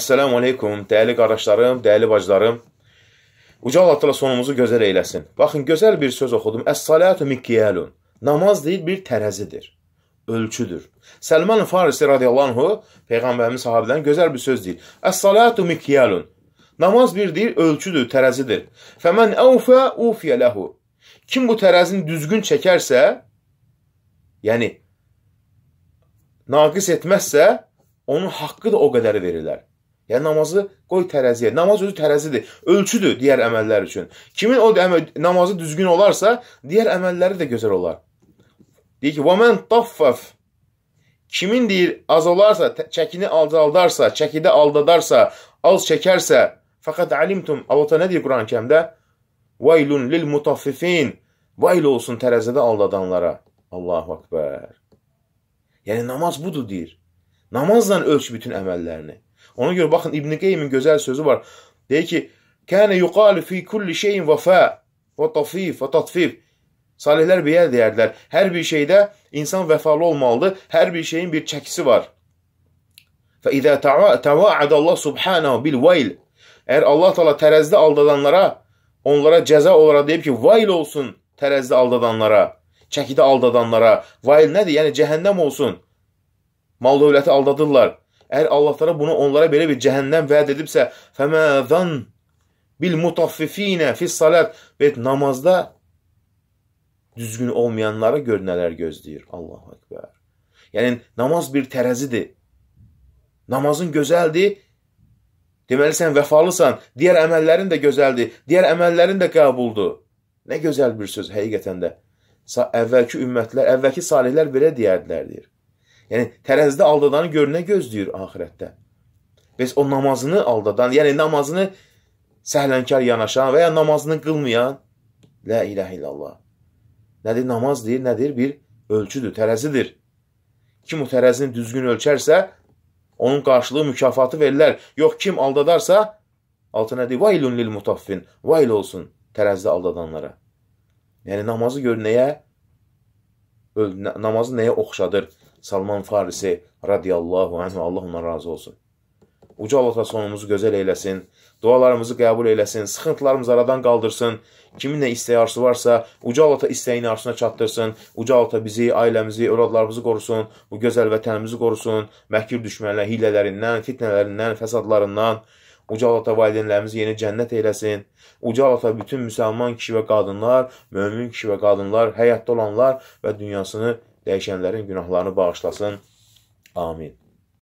Əssəlamu aleykum, dəyəli qardaşlarım, dəyəli bacılarım. Uca Allah təala sonumuzu gözəl eyləsin. Baxın, gözəl bir söz oxudum. Əs-salatu mikyalun. Namaz deyil, bir tərəzidir, ölçüdür. Səlman Farisi radiyallahu anh, peyğəmbərimiz sahabedən gözəl bir söz deyir. Əs-salatu mikyalun. Namaz bir deyil, ölçüdür, tərəzidir. Fəmən əufə ufiyə ləhu. Kim bu tərəzini düzgün çəkərsə, yəni naqis etməzsə, onun haqqı da o qədəri verirlər. Yəni namazı qoy tərəziyə. Namaz özü tərəzidir, ölçüdür digər əməllər üçün. Kimin o namazı düzgün olarsa, digər əməlləri də gözəl olar. Deyir ki, "Vaman taffaf" Kimin deyir az olarsa, çəkini azaldarsa, çəkidə aldadarsa, az çəkərsə, faqat alimtum. Allah nə deyir Quran-Kərimdə? "Vaylun lil mutaffifin." Vayl olsun tərəzidə aldadanlara. Allahu akbar. Yəni namaz budur deyir. Namazla ölç bütün əməllərini. Ona görə baxın İbn Qeymin gözəl sözü var. Deyir ki: "Kana yuqalu fi kulli şeyin vafa və tafif və tatfif." Salihlər belə deyərdilər. Hər bir şeydə insan vəfalı olmalıdır. Hər bir şeyin bir çəkisi var. Fə izə təvaədə Allah subhanahu bil vayl. Əgər Allah Taala tərəzidə aldadanlara onlara cəza olaraq deyib ki, vayl olsun tərəzidə aldadanlara, çəkidə aldadanlara. Vayl nədir? Yəni cəhənnəm olsun. Mal dövləti aldadırlar. Əgər Allah təala bunu onlara belə bir cəhənnəm vəd edibsə, fəməzan bil mutaffifinə fis salat və namazda düzgün olmayanlara gör nələr gözləyir. Allahu ekber. Yəni namaz bir tərəzidir. Namazın gözəldir. Deməli sən vəfalısan. Digər əməllərin də gözəldir. Digər əməllərin də qəbuldur. Nə gözəl bir söz həqiqətən də. Əvvəlki ümmətlər, əvvəlki salihlər belə deyərdilər deyir. Yəni tərəzidə aldadanı görünə gözləyir axirətdə. Bəs o namazını aldadan, yəni namazını səhlənkar yanaşan və ya namazını qılmayan la ilahe illallah. Nədir namaz deyir, nədir? Bir ölçüdür, tərəzidir. Kim o tərəzini düzgün ölçərsə, onun qarşılığı mükafatı verilər. Yox, kim aldadarsa, altına deyir, vaylun lil mutaffin, vayl olsun tərəzidə aldadanlara. Yəni namazı gör nəyə? namazı nəyə oxşadır? Salman Farisi radiyallahu anhu, Allah ondan razı olsun. Uca Allah sonumuzu gözəl eyləsin, dualarımızı qəbul eyləsin, sıxıntılarımızı aradan qaldırsın, kimin nə istəyi arzusu varsa, Uca Allah istəyini arzusuna çatdırsın, Uca Allah bizi, ailəmizi, övladlarımızı qorusun, bu gözəl vətənimizi qorusun, məhkir düşmənlərin hilələrindən, fitnələrindən, fəsadlarından, Uca Allah da valideynlərimizi yeni cənnət eyləsin. Uca Allah da bütün müsəlman kişi və qadınlar, mömin kişi və qadınlar, həyatda olanlar və dünyasını dəyişənlərin günahlarını bağışlasın. Amin.